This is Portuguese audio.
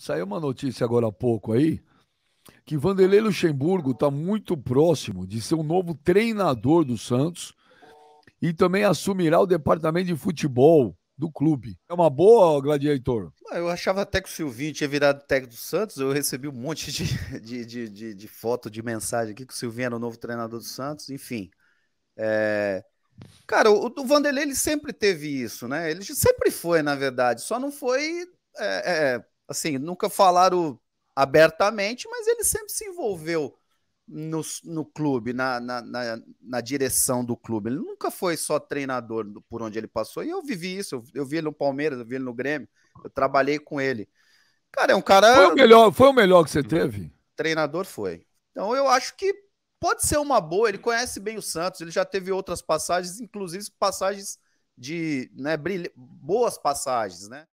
Saiu uma notícia agora há pouco aí que Vanderlei Luxemburgo está muito próximo de ser o um novo treinador do Santos e também assumirá o departamento de futebol do clube. É uma boa, Gladiator? Ah, eu achava até que o Silvinho tinha virado técnico do Santos. Eu recebi um monte de, de, de, de, de foto, de mensagem aqui que o Silvinho era o novo treinador do Santos. Enfim. É... Cara, o, o Vanderlei ele sempre teve isso, né? Ele sempre foi, na verdade. Só não foi é, é, assim, nunca falaram abertamente, mas ele sempre se envolveu no, no clube, na, na, na, na, direção do clube. Ele nunca foi só treinador do, por onde ele passou. E eu vivi isso, eu, eu, vi ele no Palmeiras, eu vi ele no Grêmio, eu trabalhei com ele. Cara, é um cara. Foi o melhor, foi o melhor que você teve? Treinador foi. Então eu acho que pode ser uma boa, ele conhece bem o Santos, ele já teve outras passagens, inclusive passagens de né, brilha... boas passagens, né?